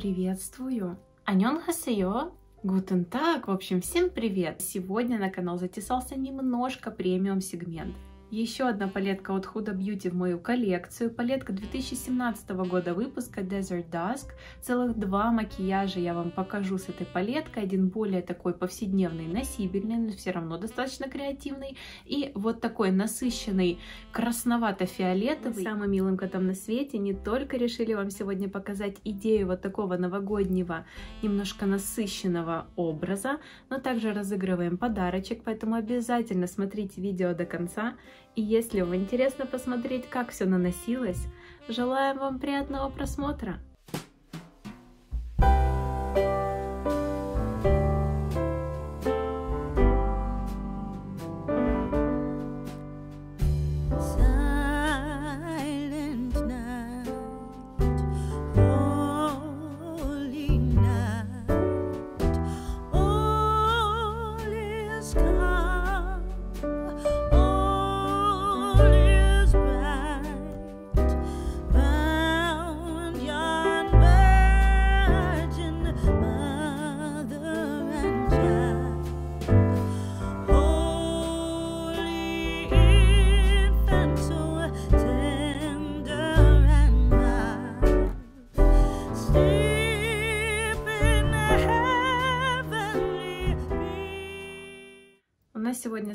Приветствую! Анён хасеё! Гутен так, в общем, всем привет! Сегодня на канал затесался немножко премиум сегмент. Еще одна палетка от Huda Beauty в мою коллекцию. Палетка 2017 года выпуска Desert Dusk. Целых два макияжа я вам покажу с этой палеткой. Один более такой повседневный, носибельный, но все равно достаточно креативный. И вот такой насыщенный красновато-фиолетовый. Самым милым котом на свете не только решили вам сегодня показать идею вот такого новогоднего, немножко насыщенного образа, но также разыгрываем подарочек, поэтому обязательно смотрите видео до конца. И если вам интересно посмотреть, как все наносилось, желаем вам приятного просмотра!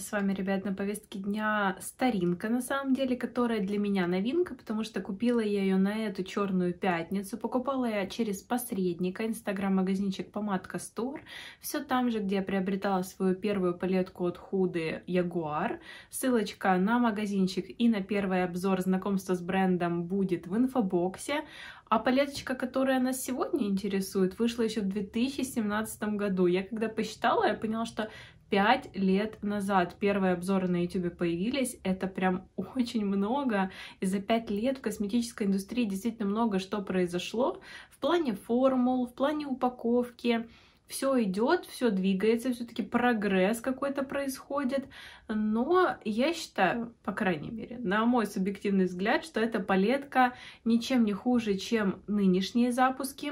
с вами, ребят, на повестке дня старинка, на самом деле, которая для меня новинка, потому что купила я ее на эту черную пятницу. Покупала я через посредника, инстаграм-магазинчик Помадка Стор. Все там же, где я приобретала свою первую палетку от Худы Ягуар. Ссылочка на магазинчик и на первый обзор знакомства с брендом будет в инфобоксе. А палеточка, которая нас сегодня интересует, вышла еще в 2017 году. Я когда посчитала, я поняла, что пять лет назад первые обзоры на YouTube появились. Это прям очень много. И за пять лет в косметической индустрии действительно много что произошло в плане формул, в плане упаковки. Все идет, все двигается, все-таки прогресс какой-то происходит. Но я считаю, по крайней мере, на мой субъективный взгляд, что эта палетка ничем не хуже, чем нынешние запуски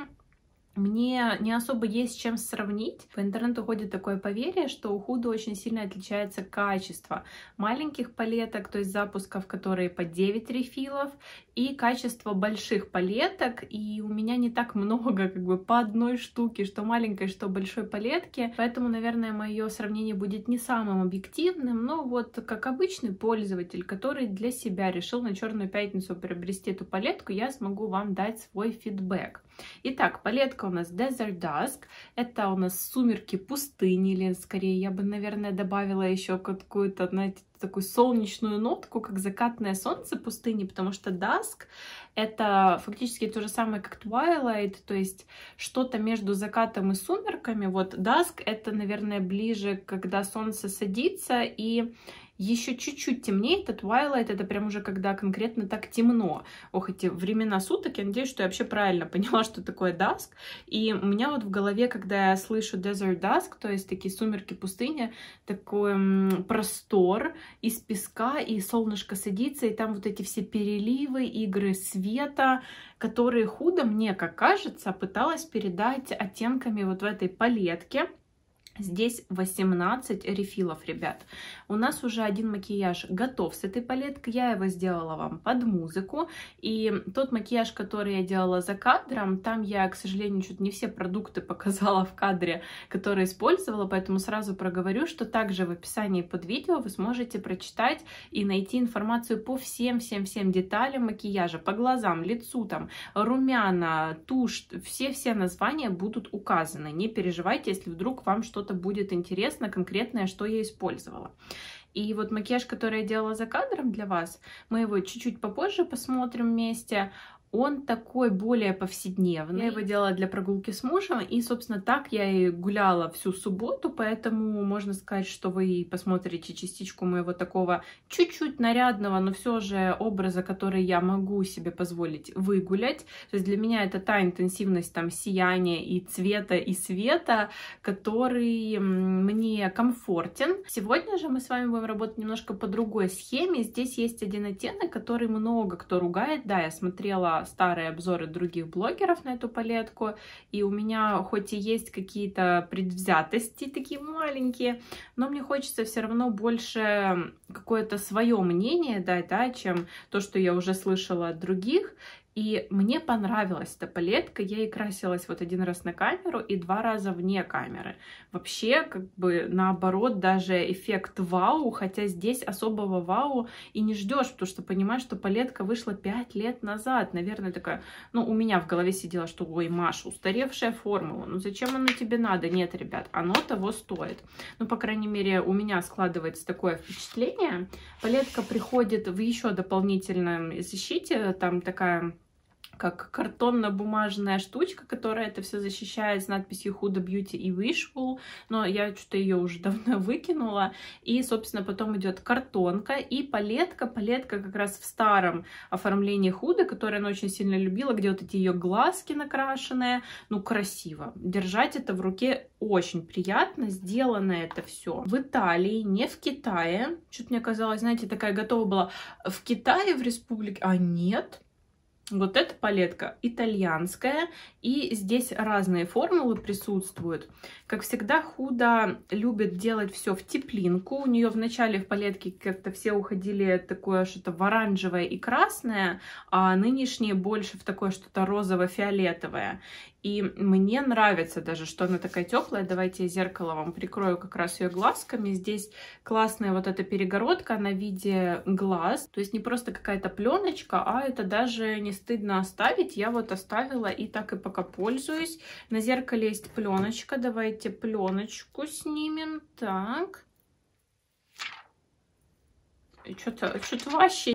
мне не особо есть с чем сравнить. По интернету ходит такое поверье, что у Худо очень сильно отличается качество маленьких палеток, то есть запусков, которые по 9 рефилов, и качество больших палеток. И у меня не так много, как бы по одной штуке, что маленькой, что большой палетки. Поэтому, наверное, мое сравнение будет не самым объективным, но вот как обычный пользователь, который для себя решил на Черную Пятницу приобрести эту палетку, я смогу вам дать свой фидбэк. Итак, палетка у нас Desert Dusk. Это у нас сумерки пустыни, или скорее я бы, наверное, добавила еще какую-то, знаете, такую солнечную нотку, как закатное солнце пустыни, потому что Dusk — это фактически то же самое, как Twilight, то есть что-то между закатом и сумерками. Вот Dusk — это, наверное, ближе, когда солнце садится, и еще чуть-чуть темнее а twilight это прям уже когда конкретно так темно. Ох, эти времена суток, я надеюсь, что я вообще правильно поняла, что такое dusk. И у меня вот в голове, когда я слышу desert dusk, то есть такие сумерки пустыни, такой м, простор из песка, и солнышко садится, и там вот эти все переливы, игры света, которые худо мне, как кажется, пыталась передать оттенками вот в этой палетке. Здесь 18 рефилов, ребят. У нас уже один макияж готов с этой палеткой. Я его сделала вам под музыку. И тот макияж, который я делала за кадром, там я, к сожалению, чуть не все продукты показала в кадре, которые использовала. Поэтому сразу проговорю, что также в описании под видео вы сможете прочитать и найти информацию по всем-всем-всем деталям макияжа. По глазам, лицу, там, румяна, тушь. Все-все названия будут указаны. Не переживайте, если вдруг вам что-то что-то будет интересно, конкретное, что я использовала. И вот макияж, который я делала за кадром для вас, мы его чуть-чуть попозже посмотрим вместе он такой более повседневный. Я его делала для прогулки с мужем, и, собственно, так я и гуляла всю субботу, поэтому можно сказать, что вы посмотрите частичку моего такого чуть-чуть нарядного, но все же образа, который я могу себе позволить выгулять. То есть для меня это та интенсивность там сияния и цвета, и света, который мне комфортен. Сегодня же мы с вами будем работать немножко по другой схеме. Здесь есть один оттенок, который много кто ругает. Да, я смотрела старые обзоры других блогеров на эту палетку, и у меня хоть и есть какие-то предвзятости такие маленькие, но мне хочется все равно больше какое-то свое мнение дать, да, чем то, что я уже слышала от других, и мне понравилась эта палетка, я ей красилась вот один раз на камеру и два раза вне камеры. Вообще, как бы наоборот, даже эффект вау, хотя здесь особого вау и не ждешь, потому что понимаешь, что палетка вышла пять лет назад. Наверное, такая, ну, у меня в голове сидела, что, ой, Маша, устаревшая формула, ну зачем она тебе надо? Нет, ребят, оно того стоит. Ну, по крайней мере, у меня складывается такое впечатление. Палетка приходит в еще дополнительном защите, там такая как картонно-бумажная штучка, которая это все защищает с надписью Huda Beauty и Wishful, но я что-то ее уже давно выкинула. И, собственно, потом идет картонка и палетка. Палетка как раз в старом оформлении Худы, которое она очень сильно любила, где вот эти ее глазки накрашенные. Ну, красиво. Держать это в руке очень приятно. Сделано это все в Италии, не в Китае. Что-то мне казалось, знаете, такая готова была в Китае, в республике. А нет, вот эта палетка итальянская, и здесь разные формулы присутствуют. Как всегда, Худа любит делать все в теплинку. У нее вначале в палетке как-то все уходили такое что-то в оранжевое и красное, а нынешние больше в такое что-то розово-фиолетовое. И мне нравится даже, что она такая теплая. Давайте я зеркало вам прикрою как раз ее глазками. Здесь классная вот эта перегородка, она в виде глаз. То есть не просто какая-то пленочка, а это даже не стыдно оставить. Я вот оставила и так и пока пользуюсь. На зеркале есть пленочка. Давайте пленочку снимем. Так. Что-то что вообще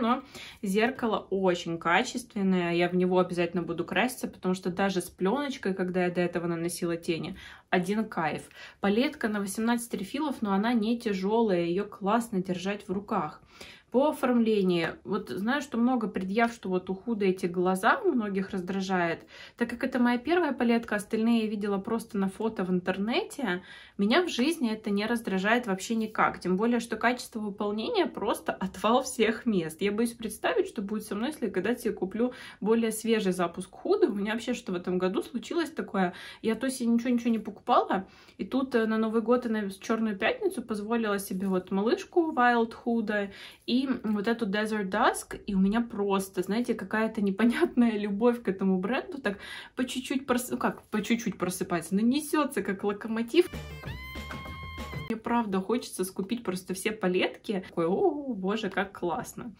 но зеркало очень качественное, я в него обязательно буду краситься, потому что даже с пленочкой, когда я до этого наносила тени, один кайф. Палетка на 18 рефилов, но она не тяжелая, ее классно держать в руках. По оформлению, вот знаю, что много предъяв, что вот у Худа эти глаза многих раздражает. Так как это моя первая палетка, остальные я видела просто на фото в интернете, меня в жизни это не раздражает вообще никак. Тем более, что качество выполнения просто отвал всех мест. Я боюсь представить, что будет со мной, если когда-то я куплю более свежий запуск Худа. У меня вообще что в этом году случилось такое. Я то есть ничего-ничего не покупала, и тут э, на Новый год и на Черную Пятницу позволила себе вот малышку Wild Худа и и вот эту Desert Dusk, и у меня просто, знаете, какая-то непонятная любовь к этому бренду, так по чуть-чуть, прос... ну как, по чуть-чуть просыпается, но несется как локомотив. Мне правда хочется скупить просто все палетки. Такой, о, боже, как классно.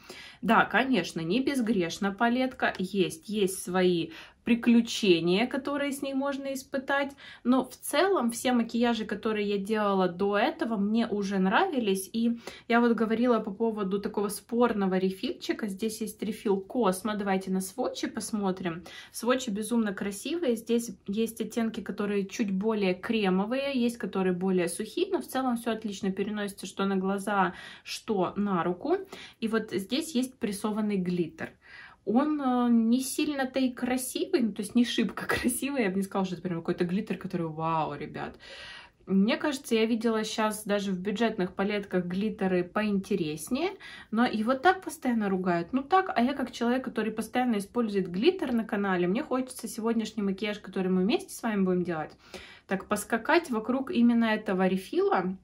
Да, конечно, не безгрешна палетка. Есть, есть свои приключения, которые с ней можно испытать. Но в целом все макияжи, которые я делала до этого, мне уже нравились. И я вот говорила по поводу такого спорного рефильчика. Здесь есть рефил Космо. Давайте на сводчи посмотрим. Сводчи безумно красивые. Здесь есть оттенки, которые чуть более кремовые, есть которые более сухие. Но в целом все отлично переносится что на глаза, что на руку. И вот здесь есть прессованный глиттер он э, не сильно-то и красивый, ну, то есть не шибко красивый, я бы не сказала, что это прям какой-то глиттер, который вау, ребят. Мне кажется, я видела сейчас даже в бюджетных палетках глиттеры поинтереснее, но и вот так постоянно ругают. Ну так, а я как человек, который постоянно использует глиттер на канале, мне хочется сегодняшний макияж, который мы вместе с вами будем делать, так поскакать вокруг именно этого рефила,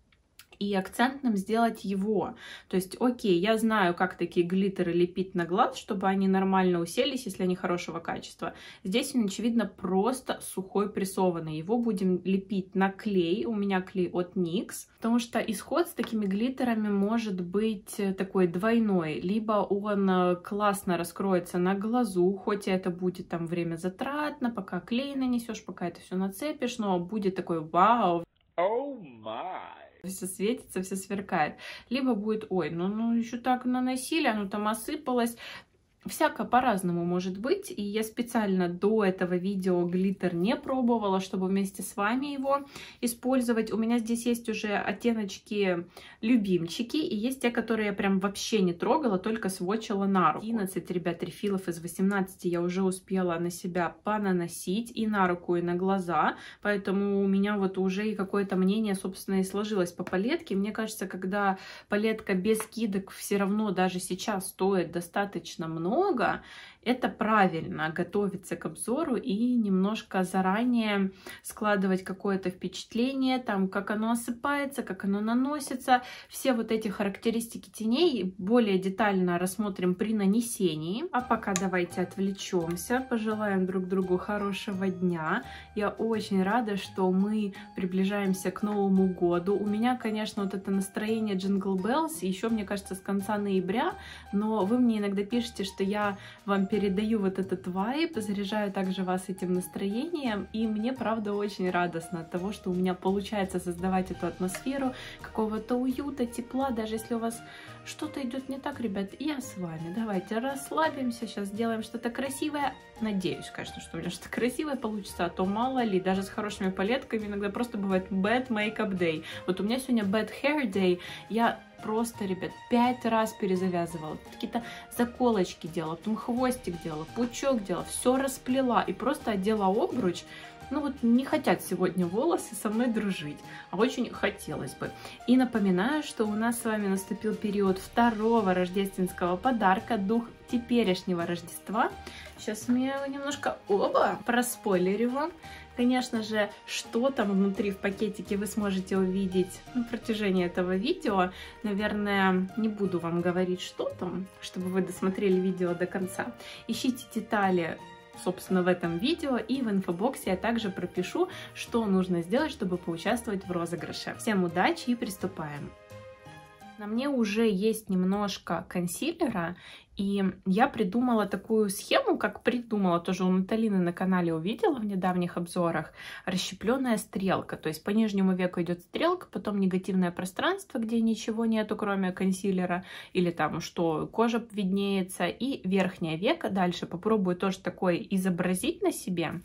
и акцентным сделать его. То есть, окей, я знаю, как такие глиттеры лепить на глаз, чтобы они нормально уселись, если они хорошего качества. Здесь он, очевидно, просто сухой прессованный. Его будем лепить на клей. У меня клей от NYX, потому что исход с такими глиттерами может быть э, такой двойной. Либо он э, классно раскроется на глазу, хоть это будет там время затратно, пока клей нанесешь, пока это все нацепишь, но будет такой вау. Oh my все светится, все сверкает. Либо будет, ой, ну, ну еще так наносили, оно там осыпалось, Всяко по-разному может быть, и я специально до этого видео глиттер не пробовала, чтобы вместе с вами его использовать. У меня здесь есть уже оттеночки любимчики, и есть те, которые я прям вообще не трогала, только свочила на руку. 11, ребят, рефилов из 18 я уже успела на себя понаносить и на руку, и на глаза, поэтому у меня вот уже и какое-то мнение, собственно, и сложилось по палетке. Мне кажется, когда палетка без скидок все равно даже сейчас стоит достаточно много, много, это правильно готовиться к обзору и немножко заранее складывать какое-то впечатление, там, как оно осыпается, как оно наносится. Все вот эти характеристики теней более детально рассмотрим при нанесении. А пока давайте отвлечемся, пожелаем друг другу хорошего дня. Я очень рада, что мы приближаемся к Новому году. У меня, конечно, вот это настроение Jingle Bells еще, мне кажется, с конца ноября, но вы мне иногда пишете, что я вам передаю вот этот вайб, заряжаю также вас этим настроением, и мне, правда, очень радостно от того, что у меня получается создавать эту атмосферу какого-то уюта, тепла, даже если у вас что-то идет не так, ребят, я с вами. Давайте расслабимся, сейчас сделаем что-то красивое. Надеюсь, конечно, что у меня что-то красивое получится, а то мало ли, даже с хорошими палетками иногда просто бывает bad makeup day. Вот у меня сегодня bad hair day, я просто, ребят, пять раз перезавязывала, какие-то заколочки делала, потом хвостик делала, пучок делала, все расплела и просто одела обруч, ну вот не хотят сегодня волосы со мной дружить, а очень хотелось бы. И напоминаю, что у нас с вами наступил период второго рождественского подарка «Дух теперешнего Рождества». Сейчас мне немножко оба проспойлерю вам. Конечно же, что там внутри в пакетике вы сможете увидеть на протяжении этого видео. Наверное, не буду вам говорить, что там, чтобы вы досмотрели видео до конца. Ищите детали собственно, в этом видео. И в инфобоксе я также пропишу, что нужно сделать, чтобы поучаствовать в розыгрыше. Всем удачи и приступаем! На мне уже есть немножко консилера, и я придумала такую схему, как придумала, тоже у Наталины на канале увидела в недавних обзорах, расщепленная стрелка. То есть по нижнему веку идет стрелка, потом негативное пространство, где ничего нету, кроме консилера, или там что, кожа виднеется, и верхнее веко. Дальше попробую тоже такое изобразить на себе.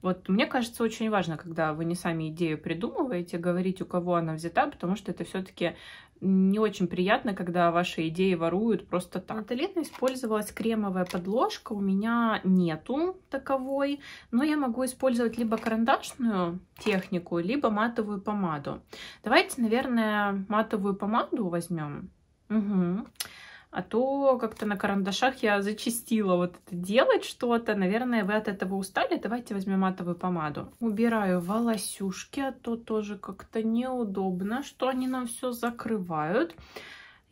Вот мне кажется, очень важно, когда вы не сами идею придумываете, говорить, у кого она взята, потому что это все-таки не очень приятно, когда ваши идеи воруют просто так. Наталетно использовалась кремовая подложка, у меня нету таковой, но я могу использовать либо карандашную технику, либо матовую помаду. Давайте, наверное, матовую помаду возьмем. Угу. А то как-то на карандашах я зачистила вот это делать что-то. Наверное, вы от этого устали. Давайте возьмем матовую помаду. Убираю волосюшки, а то тоже как-то неудобно, что они нам все закрывают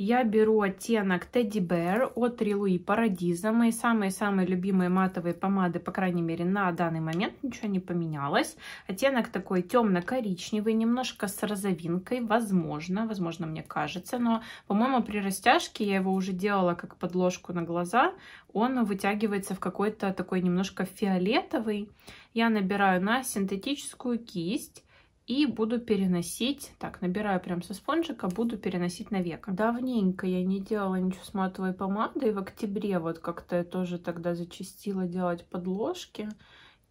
я беру оттенок Teddy Bear от Рилуи Парадиза. Мои самые-самые любимые матовые помады, по крайней мере, на данный момент ничего не поменялось. Оттенок такой темно-коричневый, немножко с розовинкой, возможно, возможно, мне кажется. Но, по-моему, при растяжке я его уже делала как подложку на глаза. Он вытягивается в какой-то такой немножко фиолетовый. Я набираю на синтетическую кисть и буду переносить, так, набираю прям со спонжика, буду переносить на века. Давненько я не делала ничего с матовой помадой, в октябре вот как-то я тоже тогда зачастила делать подложки,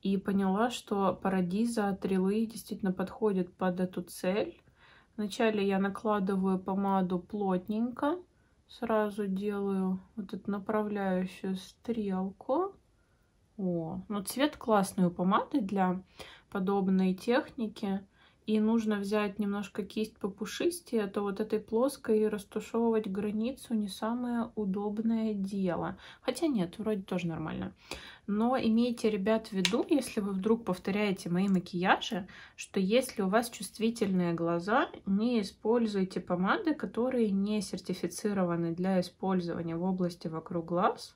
и поняла, что Парадиза от действительно подходит под эту цель. Вначале я накладываю помаду плотненько, сразу делаю вот эту направляющую стрелку. О, ну цвет классный у помады для подобной техники и нужно взять немножко кисть попушистее, то вот этой плоской и растушевывать границу не самое удобное дело. Хотя нет, вроде тоже нормально. Но имейте, ребят, в виду, если вы вдруг повторяете мои макияжи, что если у вас чувствительные глаза, не используйте помады, которые не сертифицированы для использования в области вокруг глаз,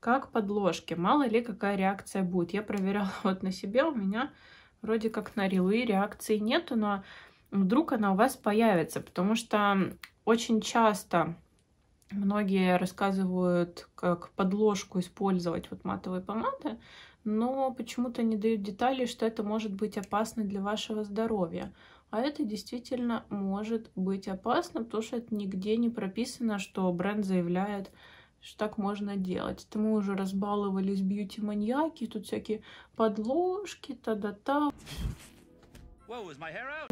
как подложки. Мало ли какая реакция будет. Я проверяла вот на себе, у меня Вроде как на рилы реакции нету, но вдруг она у вас появится, потому что очень часто многие рассказывают, как подложку использовать вот матовые помады, но почему-то не дают детали, что это может быть опасно для вашего здоровья. А это действительно может быть опасно, потому что это нигде не прописано, что бренд заявляет что так можно делать. Это мы уже разбаловались бьюти-маньяки, тут всякие подложки, та-да-та.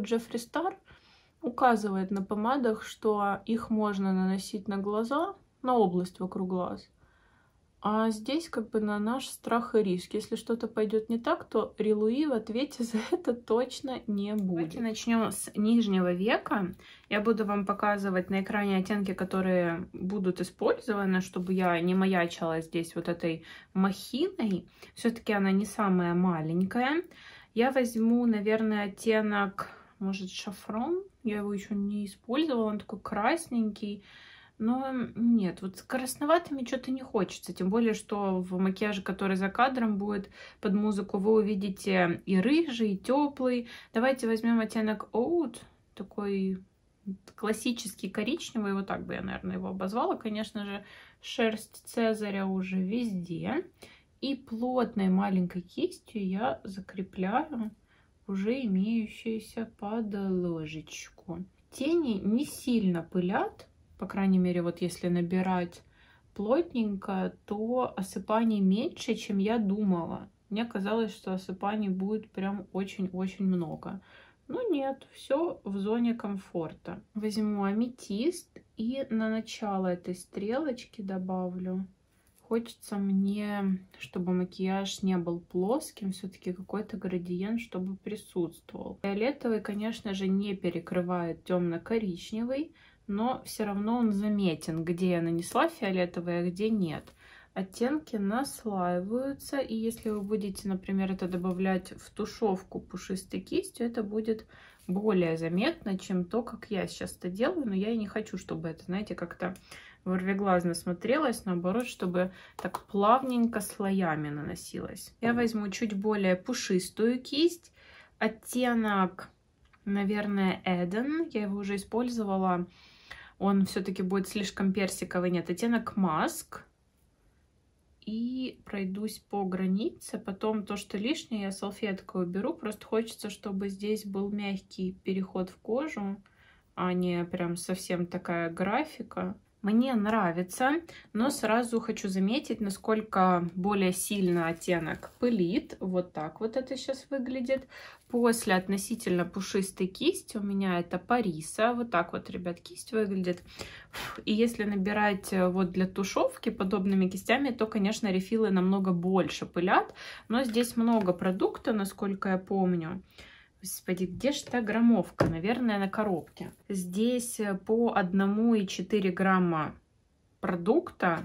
Джеффри Стар указывает на помадах, что их можно наносить на глаза, на область вокруг глаз, а здесь как бы на наш страх и риск. Если что-то пойдет не так, то Рилуи в ответе за это точно не будет. Давайте начнем с нижнего века. Я буду вам показывать на экране оттенки, которые будут использованы, чтобы я не маячила здесь вот этой махиной. Все-таки она не самая маленькая. Я возьму, наверное, оттенок, может, шафрон. Я его еще не использовала, он такой красненький. Но нет, вот с красноватыми что-то не хочется. Тем более, что в макияже, который за кадром будет под музыку, вы увидите и рыжий, и теплый. Давайте возьмем оттенок Oud, такой классический коричневый, вот так бы я, наверное, его обозвала. Конечно же, шерсть Цезаря уже везде. И плотной маленькой кистью я закрепляю уже имеющуюся под ложечку. Тени не сильно пылят, по крайней мере, вот если набирать плотненько, то осыпаний меньше, чем я думала. Мне казалось, что осыпаний будет прям очень-очень много. но ну нет, все в зоне комфорта. Возьму аметист и на начало этой стрелочки добавлю. Хочется мне, чтобы макияж не был плоским, все-таки какой-то градиент, чтобы присутствовал. Фиолетовый, конечно же, не перекрывает темно-коричневый, но все равно он заметен, где я нанесла фиолетовый, а где нет. Оттенки наслаиваются, и если вы будете, например, это добавлять в тушевку пушистой кистью, это будет более заметно, чем то, как я сейчас это делаю, но я и не хочу, чтобы это, знаете, как-то ворвиглазно смотрелось, наоборот, чтобы так плавненько слоями наносилось. Я возьму чуть более пушистую кисть, оттенок, наверное, Эден, я его уже использовала он все-таки будет слишком персиковый. Нет, оттенок маск. И пройдусь по границе. Потом то, что лишнее, я салфеткой уберу. Просто хочется, чтобы здесь был мягкий переход в кожу, а не прям совсем такая графика. Мне нравится, но сразу хочу заметить, насколько более сильно оттенок пылит. Вот так вот это сейчас выглядит. После относительно пушистой кисти у меня это Париса. Вот так вот, ребят, кисть выглядит. И если набирать э, вот для тушевки подобными кистями, то, конечно, рефилы намного больше пылят. Но здесь много продукта, насколько я помню. Господи, где же та граммовка? Наверное, на коробке. Здесь э, по 1,4 грамма продукта,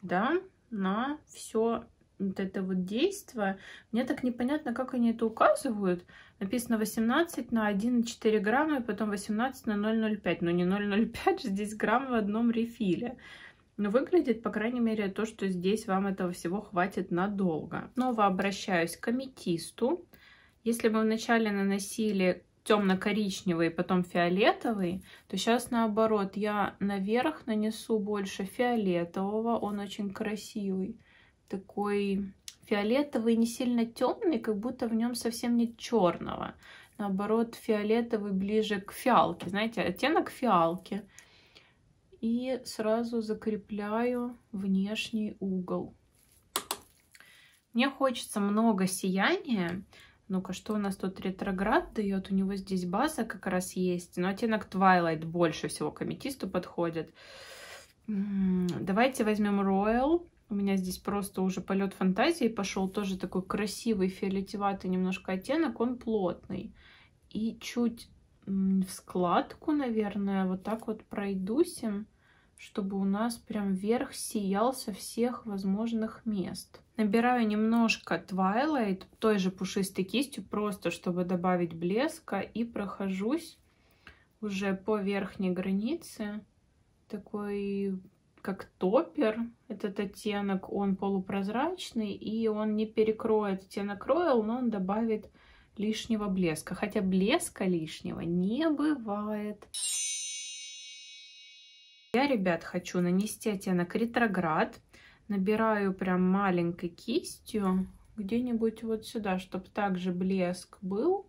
да, на все вот это вот действие. Мне так непонятно, как они это указывают. Написано 18 на 1,4 грамма и потом 18 на 0,05. Но ну, не 0,05 здесь грамм в одном рефиле. Но выглядит, по крайней мере, то, что здесь вам этого всего хватит надолго. Снова обращаюсь к аметисту. Если мы вначале наносили темно-коричневый, потом фиолетовый, то сейчас наоборот, я наверх нанесу больше фиолетового, он очень красивый, такой фиолетовый не сильно темный, как будто в нем совсем нет черного, наоборот, фиолетовый ближе к фиалке, знаете, оттенок фиалки. И сразу закрепляю внешний угол. Мне хочется много сияния, ну-ка, что у нас тут ретроград дает? У него здесь база как раз есть. Но ну, оттенок Twilight больше всего к аметисту подходит. Давайте возьмем Royal. У меня здесь просто уже полет фантазии пошел. Тоже такой красивый фиолетеватый немножко оттенок. Он плотный. И чуть в складку, наверное, вот так вот пройдусь им, чтобы у нас прям верх сиял со всех возможных мест. Набираю немножко Twilight той же пушистой кистью, просто чтобы добавить блеска. И прохожусь уже по верхней границе. Такой как топер. Этот оттенок, он полупрозрачный, и он не перекроет оттенок Royal, но он добавит лишнего блеска. Хотя блеска лишнего не бывает. Я, ребят, хочу нанести оттенок ретроград набираю прям маленькой кистью где-нибудь вот сюда, чтобы также блеск был,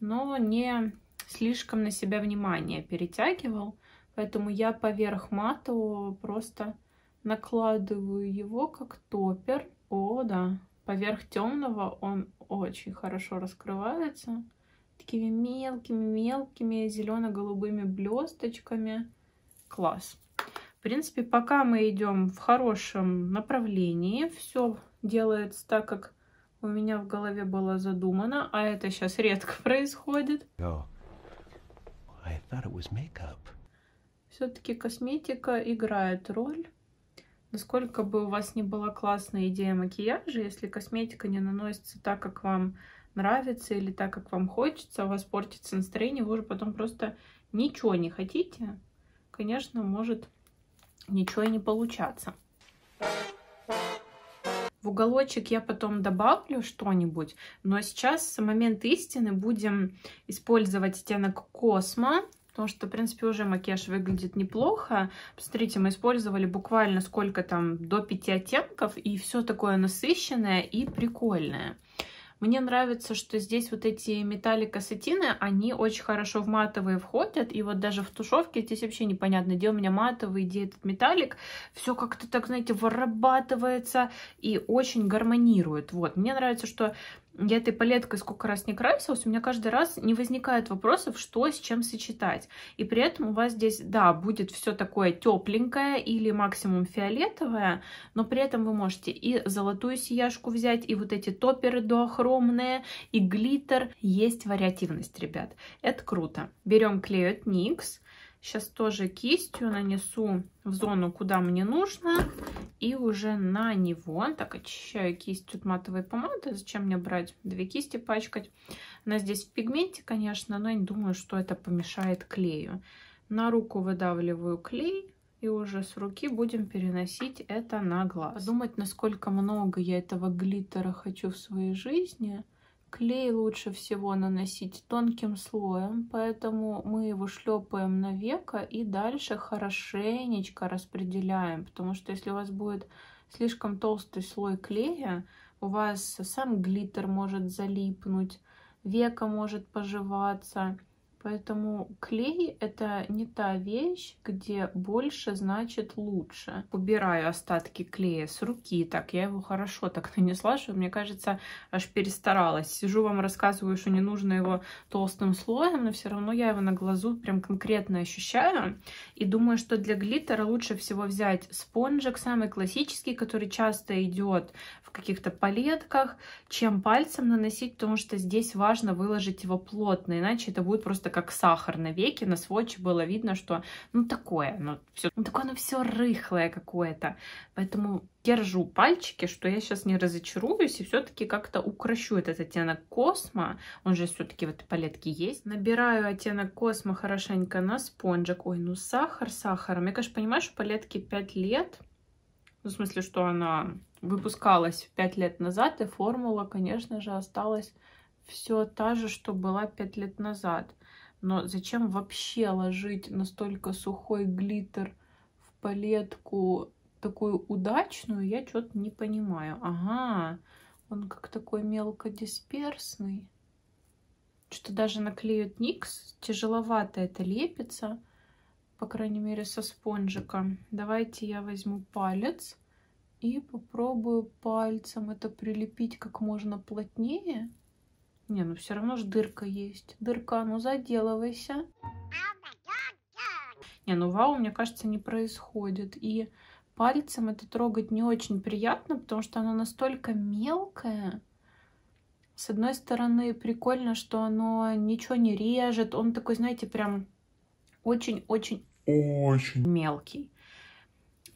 но не слишком на себя внимание перетягивал. Поэтому я поверх матового просто накладываю его как топер. О, да. Поверх темного он очень хорошо раскрывается. Такими мелкими-мелкими зелено-голубыми блесточками. Класс принципе, пока мы идем в хорошем направлении, все делается так, как у меня в голове было задумано, а это сейчас редко происходит. А Все-таки косметика играет роль. Насколько бы у вас ни была классная идея макияжа, если косметика не наносится так, как вам нравится или так, как вам хочется, а у вас портится настроение, вы уже потом просто ничего не хотите, конечно, может ничего и не получаться. В уголочек я потом добавлю что-нибудь, но сейчас с момента истины будем использовать оттенок Космо, потому что, в принципе, уже макияж выглядит неплохо. Посмотрите, мы использовали буквально сколько там, до 5 оттенков, и все такое насыщенное и прикольное. Мне нравится, что здесь вот эти металликосатины, они очень хорошо в матовые входят, и вот даже в тушевке здесь вообще непонятно, где у меня матовый, где этот металлик. Все как-то так, знаете, вырабатывается и очень гармонирует. Вот, мне нравится, что я этой палеткой сколько раз не красилась, у меня каждый раз не возникает вопросов, что с чем сочетать. И при этом у вас здесь, да, будет все такое тепленькое или максимум фиолетовое, но при этом вы можете и золотую сияшку взять, и вот эти топеры дуохромные, и глиттер. Есть вариативность, ребят. Это круто. Берем клей от NYX. Сейчас тоже кистью нанесу в зону, куда мне нужно. И уже на него, так, очищаю кисть от матовой помады. Зачем мне брать две кисти пачкать? Она здесь в пигменте, конечно, но я не думаю, что это помешает клею. На руку выдавливаю клей. И уже с руки будем переносить это на глаз. Подумать, насколько много я этого глиттера хочу в своей жизни – Клей лучше всего наносить тонким слоем, поэтому мы его шлепаем на веко и дальше хорошенечко распределяем, потому что если у вас будет слишком толстый слой клея, у вас сам глиттер может залипнуть, века может пожеваться, Поэтому клей это не та вещь, где больше значит лучше. Убираю остатки клея с руки. Так, я его хорошо так нанесла, что мне кажется, аж перестаралась. Сижу вам рассказываю, что не нужно его толстым слоем, но все равно я его на глазу прям конкретно ощущаю. И думаю, что для глиттера лучше всего взять спонжик, самый классический, который часто идет в каких-то палетках, чем пальцем наносить, потому что здесь важно выложить его плотно, иначе это будет просто как сахар на веке. На сводче было видно, что ну такое, ну, все, ну такое оно ну, все рыхлое какое-то. Поэтому держу пальчики, что я сейчас не разочаруюсь и все-таки как-то укращу этот оттенок космо. Он же все-таки в этой палетке есть. Набираю оттенок космо хорошенько на спонжик. Ой, ну сахар, сахаром Я, конечно, понимаю, что палетке 5 лет. Ну, в смысле, что она выпускалась 5 лет назад, и формула, конечно же, осталась все та же, что была 5 лет назад. Но зачем вообще ложить настолько сухой глиттер в палетку такую удачную, я что-то не понимаю. Ага, он как такой мелкодисперсный. Что-то даже наклеют Никс. Тяжеловато это лепится, по крайней мере, со спонжика. Давайте я возьму палец и попробую пальцем это прилепить как можно плотнее. Не, ну все равно же дырка есть. Дырка, а ну заделывайся. Не, ну вау, мне кажется, не происходит. И пальцем это трогать не очень приятно, потому что оно настолько мелкое. С одной стороны, прикольно, что оно ничего не режет. Он такой, знаете, прям очень-очень очень мелкий.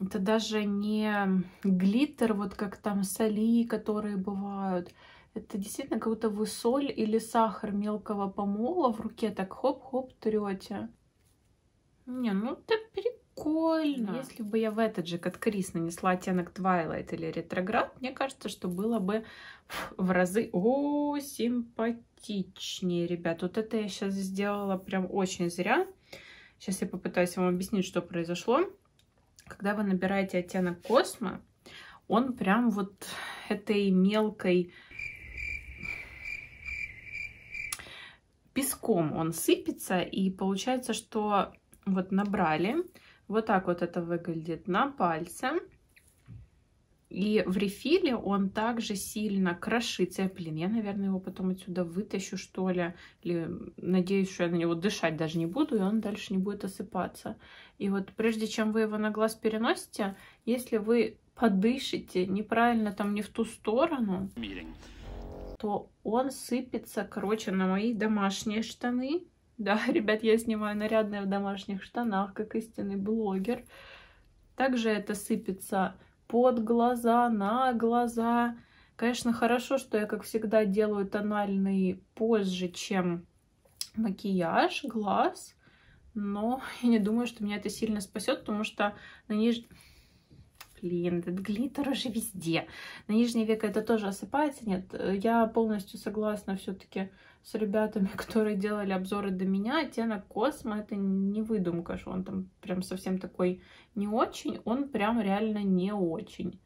Это даже не глиттер, вот как там соли, которые бывают. Это действительно как будто вы соль или сахар мелкого помола в руке так хоп-хоп трете. Не, ну это прикольно. Если бы я в этот же, как Крис, нанесла оттенок Twilight или ретроград, мне кажется, что было бы в разы о симпатичнее, ребят. Вот это я сейчас сделала прям очень зря. Сейчас я попытаюсь вам объяснить, что произошло. Когда вы набираете оттенок Космо, он прям вот этой мелкой куском он сыпется, и получается, что вот набрали, вот так вот это выглядит на пальце. И в рефиле он также сильно крошится. Блин, я, наверное, его потом отсюда вытащу, что ли. Или надеюсь, что я на него дышать даже не буду, и он дальше не будет осыпаться. И вот прежде чем вы его на глаз переносите, если вы подышите неправильно там не в ту сторону... Мирень то он сыпется, короче, на мои домашние штаны. Да, ребят, я снимаю нарядные в домашних штанах, как истинный блогер. Также это сыпется под глаза, на глаза. Конечно, хорошо, что я, как всегда, делаю тональный позже, чем макияж, глаз. Но я не думаю, что меня это сильно спасет, потому что на ниж... Блин, этот глиттер уже везде. На нижнее веко это тоже осыпается. Нет, э, я полностью согласна все-таки с ребятами, которые делали обзоры до меня. Оттенок Космо это не выдумка, что он там прям совсем такой не очень. Он прям реально не очень.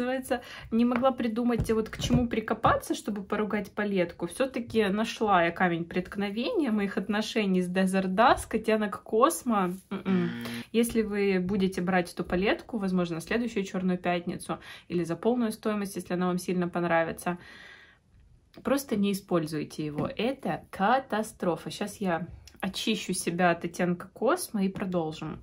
называется, не могла придумать, вот к чему прикопаться, чтобы поругать Палетку. Все-таки нашла я камень преткновения моих отношений с Desert Dusk, оттенок Космо. Mm -mm. Если вы будете брать эту палетку, возможно, на следующую Черную Пятницу или за полную стоимость, если она вам сильно понравится, просто не используйте его. Это катастрофа. Сейчас я очищу себя от оттенка Космо и продолжим.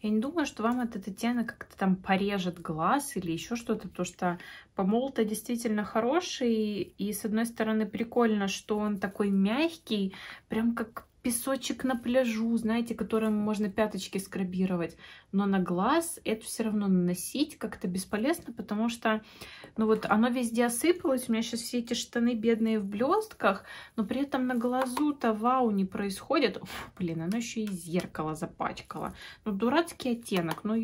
Я не думаю, что вам эта Татьяна как-то там порежет глаз или еще что-то, потому что помол-то действительно хороший, и с одной стороны прикольно, что он такой мягкий, прям как песочек на пляжу, знаете, которым можно пяточки скрабировать. Но на глаз это все равно наносить как-то бесполезно, потому что, ну вот, оно везде осыпалось. У меня сейчас все эти штаны бедные в блестках, но при этом на глазу-то вау не происходит. Уф, блин, оно еще и зеркало запачкало. Ну, дурацкий оттенок, ну...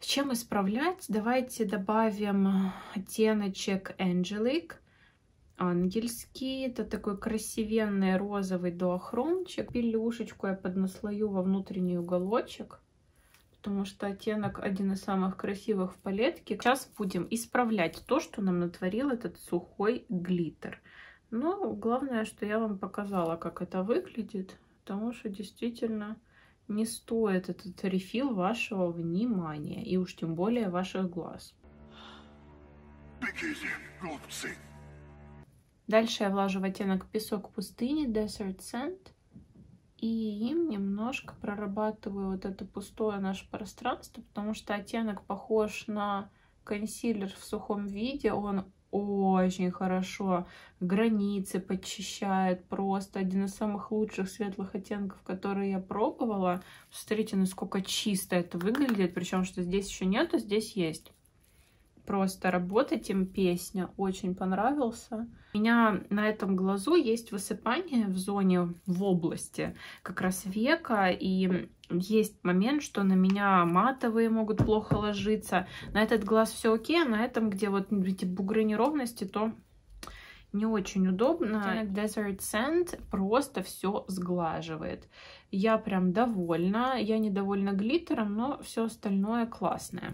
чем исправлять? Давайте добавим оттеночек Angelic ангельский. Это такой красивенный розовый дуохромчик. Пилюшечку я поднаслою во внутренний уголочек, потому что оттенок один из самых красивых в палетке. Сейчас будем исправлять то, что нам натворил этот сухой глиттер. Но главное, что я вам показала, как это выглядит, потому что действительно не стоит этот рефил вашего внимания и уж тем более ваших глаз. Бегите, глупцы! Дальше я влажу в оттенок песок пустыни, Desert Sand. И им немножко прорабатываю вот это пустое наше пространство, потому что оттенок похож на консилер в сухом виде. Он очень хорошо границы подчищает. Просто один из самых лучших светлых оттенков, которые я пробовала. Смотрите, насколько чисто это выглядит. Причем, что здесь еще нету, здесь есть просто работать им песня очень понравился. У меня на этом глазу есть высыпание в зоне в области как раз века, и есть момент, что на меня матовые могут плохо ложиться. На этот глаз все окей, а на этом, где вот эти бугры неровности, то не очень удобно. Desert Sand просто все сглаживает. Я прям довольна. Я недовольна глиттером, но все остальное классное.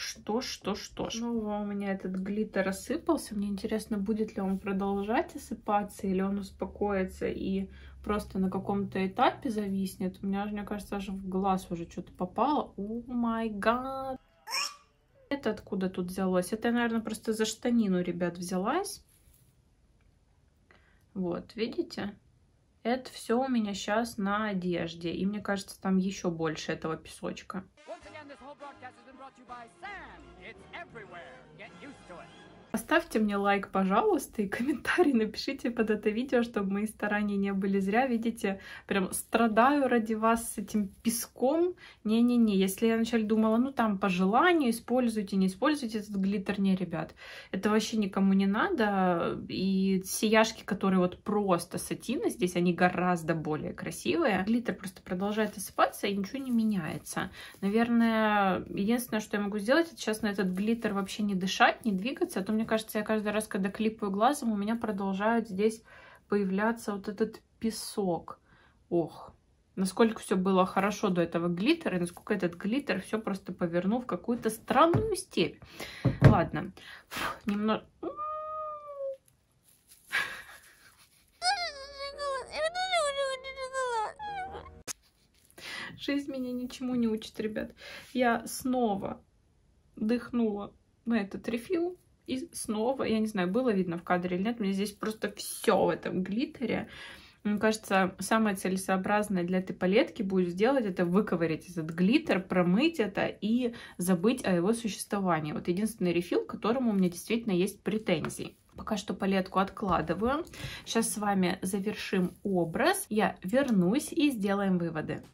Что, что, что ж. Ну, а у меня этот глиттер рассыпался. Мне интересно, будет ли он продолжать осыпаться, или он успокоится и просто на каком-то этапе зависнет. У меня, мне кажется, даже в глаз уже что-то попало. О май гад! Это откуда тут взялось? Это я, наверное, просто за штанину, ребят, взялась. Вот, видите? Это все у меня сейчас на одежде. И мне кажется, там еще больше этого песочка. Again, Поставьте мне лайк, пожалуйста, и комментарий напишите под это видео, чтобы мои старания не были зря. Видите, прям страдаю ради вас с этим песком. Не-не-не, если я вначале думала, ну там по желанию используйте, не используйте этот глиттер, не, ребят. Это вообще никому не надо. И сияшки, которые вот просто сатины здесь, они гораздо более красивые. Глиттер просто продолжает осыпаться и ничего не меняется. Наверное, единственное, что я могу сделать, это сейчас на этот глиттер вообще не дышать, не двигаться, а то мне кажется, я каждый раз, когда клипаю глазом, у меня продолжает здесь появляться вот этот песок. Ох, насколько все было хорошо до этого глиттера, и насколько этот глиттер все просто повернул в какую-то странную степь. Ладно, немного... Жизнь меня ничему не учит, ребят. Я снова дыхнула на этот рефил, и снова, я не знаю, было видно в кадре или нет, мне здесь просто все в этом глиттере. Мне кажется, самое целесообразное для этой палетки будет сделать это выковырить этот глиттер, промыть это и забыть о его существовании. Вот единственный рефил, к которому у меня действительно есть претензии. Пока что палетку откладываю. Сейчас с вами завершим образ. Я вернусь и сделаем выводы.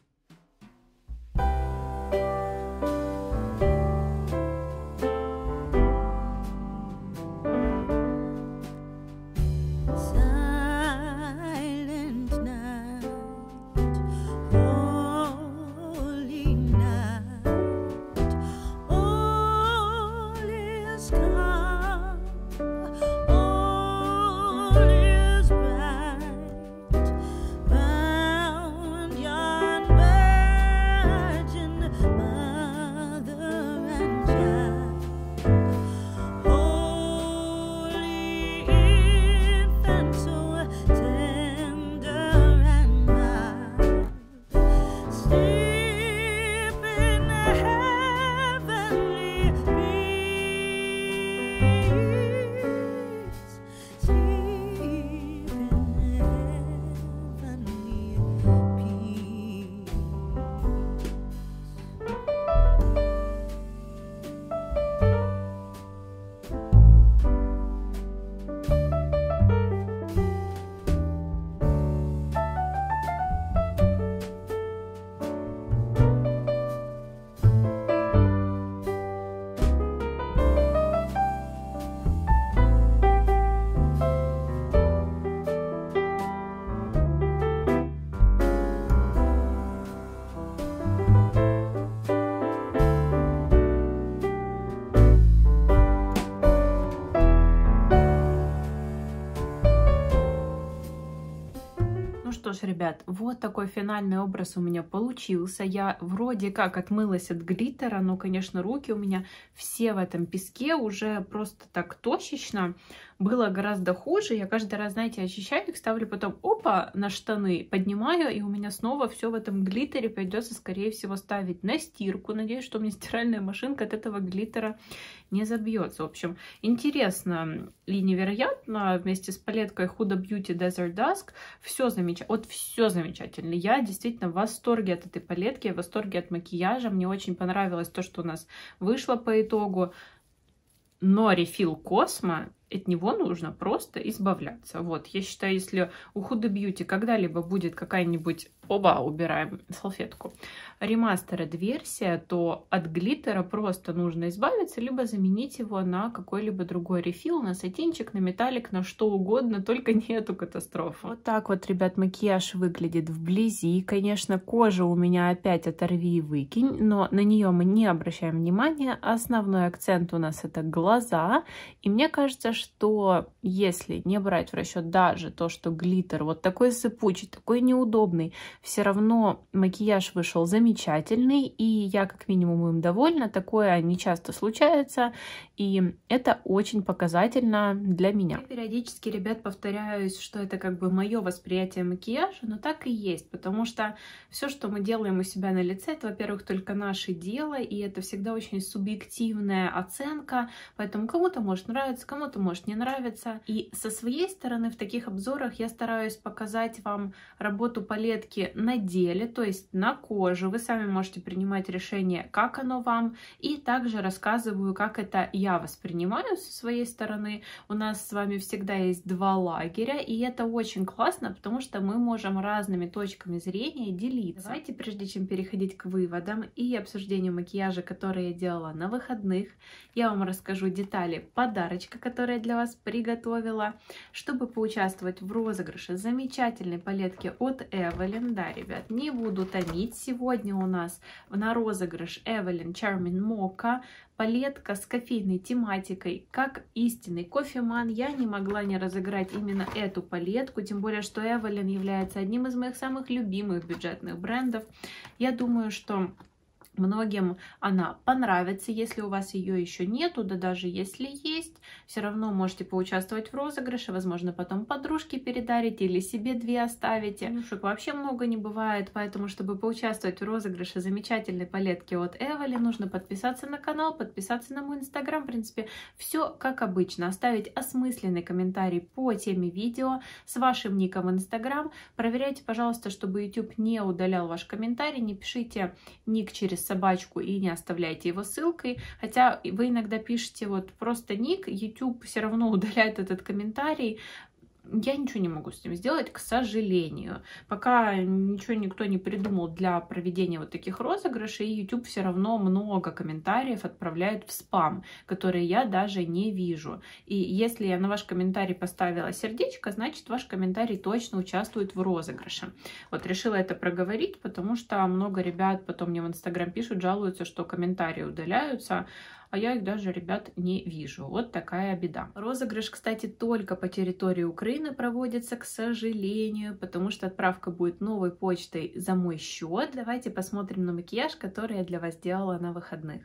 что ж, ребят, вот такой финальный образ у меня получился. Я вроде как отмылась от глиттера, но, конечно, руки у меня все в этом песке уже просто так точечно было гораздо хуже. Я каждый раз, знаете, очищаю их, ставлю потом, опа, на штаны, поднимаю, и у меня снова все в этом глиттере придется, скорее всего, ставить на стирку. Надеюсь, что у меня стиральная машинка от этого глиттера не забьется. В общем, интересно и невероятно вместе с палеткой Huda Beauty Desert Dusk. Все замечательно. Вот все замечательно. Я действительно в восторге от этой палетки, в восторге от макияжа. Мне очень понравилось то, что у нас вышло по итогу. Но рефил Космо от него нужно просто избавляться. Вот, я считаю, если у Huda Beauty когда-либо будет какая-нибудь... Оба, убираем салфетку. Ремастер от версия, то от глиттера просто нужно избавиться, либо заменить его на какой-либо другой рефил, на сатинчик, на металлик, на что угодно, только не эту катастрофу. Вот так вот, ребят, макияж выглядит вблизи. Конечно, кожа у меня опять оторви и выкинь, но на нее мы не обращаем внимания. Основной акцент у нас это глаза. И мне кажется, что если не брать в расчет даже то, что глиттер вот такой сыпучий, такой неудобный, все равно макияж вышел замечательный, и я как минимум им довольна. Такое не часто случается, и это очень показательно для меня. Я периодически, ребят, повторяюсь, что это как бы мое восприятие макияжа, но так и есть, потому что все, что мы делаем у себя на лице, это, во-первых, только наше дело, и это всегда очень субъективная оценка, поэтому кому-то может нравиться, кому-то может может не нравиться. И со своей стороны в таких обзорах я стараюсь показать вам работу палетки на деле, то есть на коже. Вы сами можете принимать решение, как оно вам. И также рассказываю, как это я воспринимаю со своей стороны. У нас с вами всегда есть два лагеря, и это очень классно, потому что мы можем разными точками зрения делиться. Давайте, прежде чем переходить к выводам и обсуждению макияжа, который я делала на выходных, я вам расскажу детали подарочка, который для вас приготовила. Чтобы поучаствовать в розыгрыше замечательной палетки от Эвелин, да, ребят, не буду томить. Сегодня у нас на розыгрыш Эвелин Чармин Мока палетка с кофейной тематикой. Как истинный кофеман я не могла не разыграть именно эту палетку, тем более, что Эвелин является одним из моих самых любимых бюджетных брендов. Я думаю, что Многим она понравится, если у вас ее еще нету, да даже если есть, все равно можете поучаствовать в розыгрыше, возможно, потом подружке передарите или себе две оставите. Мушек ну, вообще много не бывает, поэтому, чтобы поучаствовать в розыгрыше замечательной палетки от Эволи, нужно подписаться на канал, подписаться на мой инстаграм, в принципе, все как обычно. Оставить осмысленный комментарий по теме видео с вашим ником в инстаграм. Проверяйте, пожалуйста, чтобы YouTube не удалял ваш комментарий, не пишите ник через собачку и не оставляйте его ссылкой. Хотя вы иногда пишете вот просто ник, YouTube все равно удаляет этот комментарий, я ничего не могу с ним сделать, к сожалению. Пока ничего никто не придумал для проведения вот таких розыгрышей, YouTube все равно много комментариев отправляет в спам, которые я даже не вижу. И если я на ваш комментарий поставила сердечко, значит ваш комментарий точно участвует в розыгрыше. Вот решила это проговорить, потому что много ребят потом мне в Инстаграм пишут, жалуются, что комментарии удаляются, а я их даже, ребят, не вижу. Вот такая беда. Розыгрыш, кстати, только по территории Украины проводится, к сожалению, потому что отправка будет новой почтой за мой счет. Давайте посмотрим на макияж, который я для вас делала на выходных.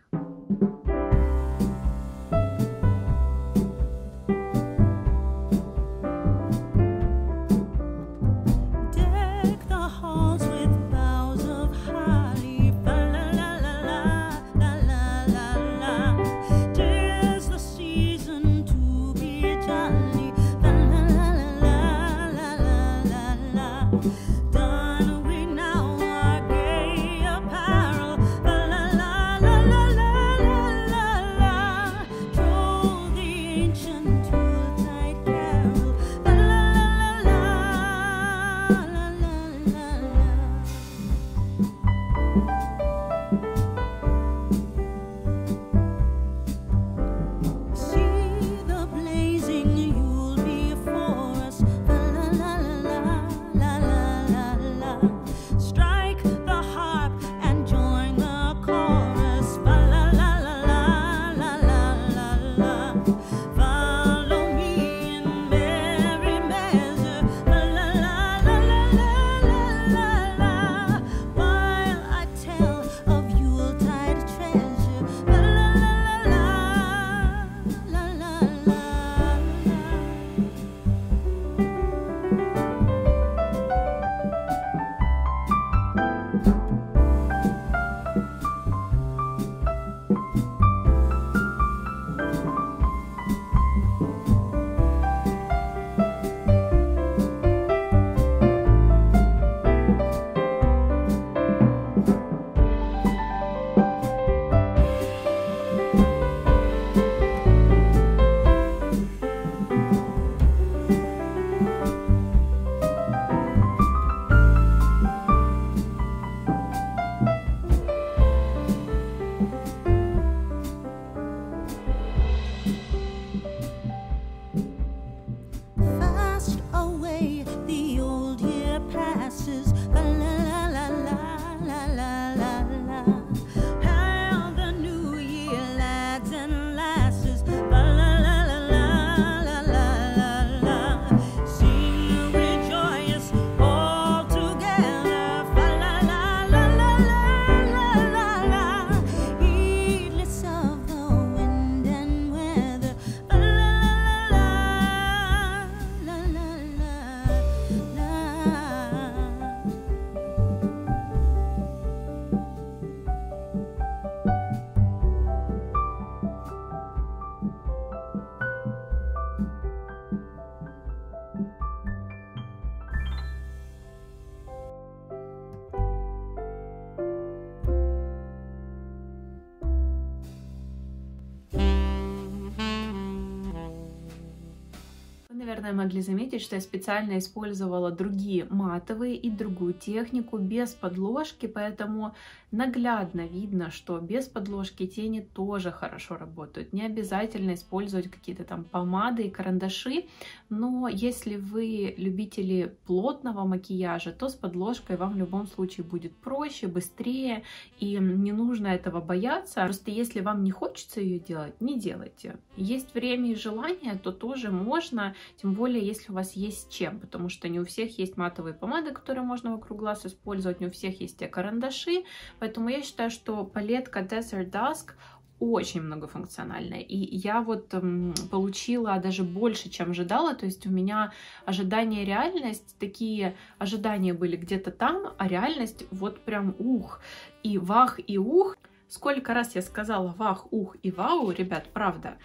могли заметить, что я специально использовала другие матовые и другую технику без подложки, поэтому наглядно видно, что без подложки тени тоже хорошо работают. Не обязательно использовать какие-то там помады и карандаши, но если вы любители плотного макияжа, то с подложкой вам в любом случае будет проще, быстрее, и не нужно этого бояться. Просто если вам не хочется ее делать, не делайте. Есть время и желание, то тоже можно, тем более если у вас есть чем, потому что не у всех есть матовые помады, которые можно вокруг глаз использовать, не у всех есть те карандаши, поэтому я считаю, что палетка Desert Dusk очень многофункциональная. И я вот эм, получила даже больше, чем ожидала. То есть у меня ожидания и реальность, такие ожидания были где-то там, а реальность вот прям ух. И вах, и ух. Сколько раз я сказала вах, ух и вау, ребят, правда.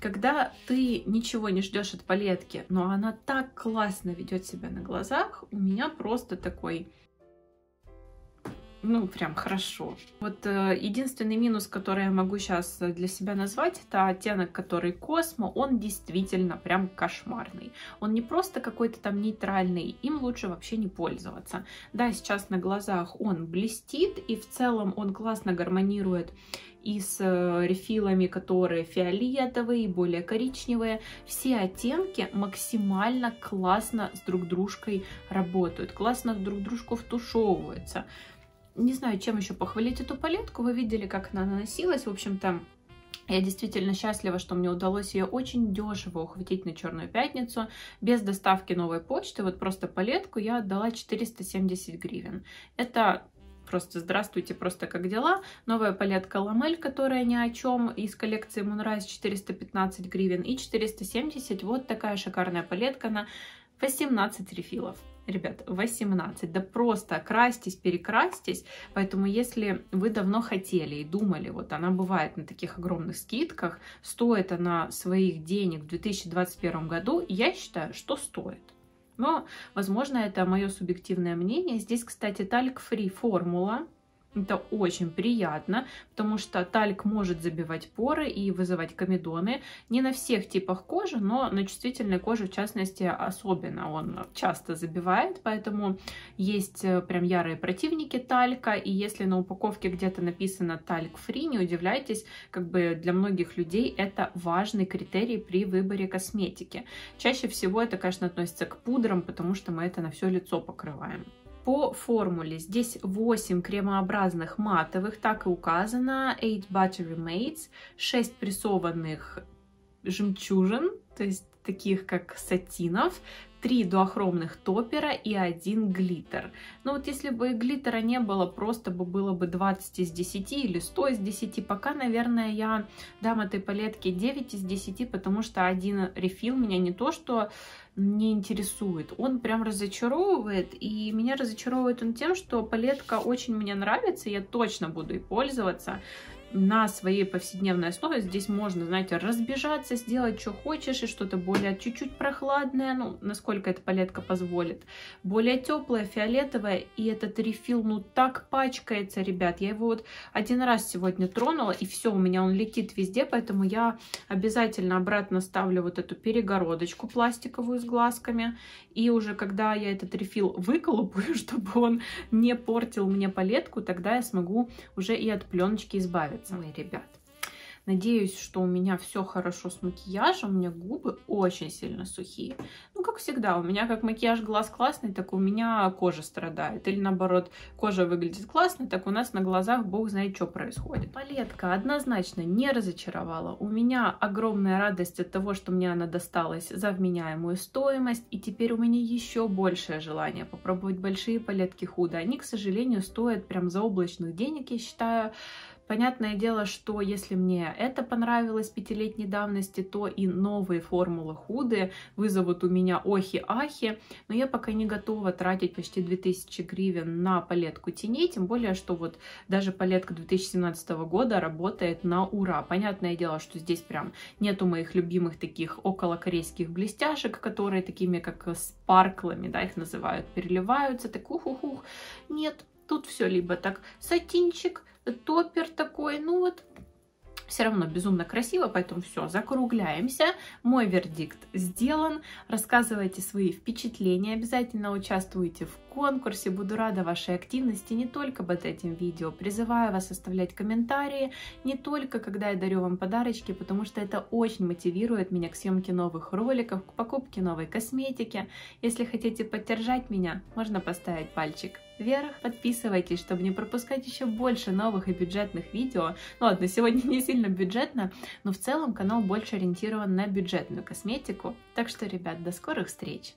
Когда ты ничего не ждешь от палетки, но она так классно ведет себя на глазах, у меня просто такой ну, прям хорошо. Вот э, единственный минус, который я могу сейчас для себя назвать, это оттенок, который Космо, он действительно прям кошмарный. Он не просто какой-то там нейтральный, им лучше вообще не пользоваться. Да, сейчас на глазах он блестит, и в целом он классно гармонирует и с э, рефилами, которые фиолетовые и более коричневые. Все оттенки максимально классно с друг дружкой работают, классно друг дружку втушевываются. Не знаю, чем еще похвалить эту палетку. Вы видели, как она наносилась. В общем-то, я действительно счастлива, что мне удалось ее очень дешево ухватить на Черную Пятницу, без доставки новой почты, вот просто палетку я отдала 470 гривен. Это просто здравствуйте, просто как дела. Новая палетка Ламель, которая ни о чем, из коллекции Moonrise 415 гривен и 470. Вот такая шикарная палетка на 18 рефилов ребят, 18, да просто красьтесь, перекрасьтесь, поэтому если вы давно хотели и думали, вот она бывает на таких огромных скидках, стоит она своих денег в 2021 году, я считаю, что стоит. Но, возможно, это мое субъективное мнение. Здесь, кстати, тальк-фри формула. Это очень приятно, потому что тальк может забивать поры и вызывать комедоны. Не на всех типах кожи, но на чувствительной коже, в частности, особенно он часто забивает. Поэтому есть э, прям ярые противники талька. И если на упаковке где-то написано тальк фри, не удивляйтесь, как бы для многих людей это важный критерий при выборе косметики. Чаще всего это, конечно, относится к пудрам, потому что мы это на все лицо покрываем. По формуле здесь 8 кремообразных матовых, так и указано, 8 buttery mates, 6 прессованных жемчужин, то есть таких как сатинов, три дуохромных топера и один глиттер. Но ну вот если бы глиттера не было, просто бы было бы 20 из 10 или 100 из 10. Пока, наверное, я дам этой палетке 9 из 10, потому что один рефил меня не то что не интересует. Он прям разочаровывает, и меня разочаровывает он тем, что палетка очень мне нравится, я точно буду и пользоваться, на своей повседневной основе. Здесь можно, знаете, разбежаться, сделать, что хочешь, и что-то более чуть-чуть прохладное, ну, насколько эта палетка позволит. Более теплое, фиолетовое, и этот рефил, ну, так пачкается, ребят. Я его вот один раз сегодня тронула, и все, у меня он летит везде, поэтому я обязательно обратно ставлю вот эту перегородочку пластиковую с глазками и уже когда я этот рефил выколупаю, чтобы он не портил мне палетку, тогда я смогу уже и от пленочки избавиться. Ой, ребят, Надеюсь, что у меня все хорошо с макияжем. У меня губы очень сильно сухие. Ну, как всегда, у меня как макияж глаз классный, так у меня кожа страдает. Или наоборот, кожа выглядит классно, так у нас на глазах бог знает, что происходит. Палетка однозначно не разочаровала. У меня огромная радость от того, что мне она досталась за вменяемую стоимость. И теперь у меня еще большее желание попробовать большие палетки худо. Они, к сожалению, стоят прям за заоблачных денег, я считаю. Понятное дело, что если мне это понравилось пятилетней давности, то и новые формулы худы вызовут у меня охи-ахи, но я пока не готова тратить почти 2000 гривен на палетку теней, тем более, что вот даже палетка 2017 года работает на ура. Понятное дело, что здесь прям нету моих любимых таких около корейских блестяшек, которые такими как э, спарклами, да, их называют, переливаются, так ух-ух-ух. Нет, тут все либо так сатинчик, топпер такой, ну вот, все равно безумно красиво, поэтому все, закругляемся. Мой вердикт сделан. Рассказывайте свои впечатления, обязательно участвуйте в конкурсе. Буду рада вашей активности не только под этим видео. Призываю вас оставлять комментарии, не только когда я дарю вам подарочки, потому что это очень мотивирует меня к съемке новых роликов, к покупке новой косметики. Если хотите поддержать меня, можно поставить пальчик вверх. Подписывайтесь, чтобы не пропускать еще больше новых и бюджетных видео. Ну ладно, сегодня не сильно бюджетно, но в целом канал больше ориентирован на бюджетную косметику. Так что, ребят, до скорых встреч!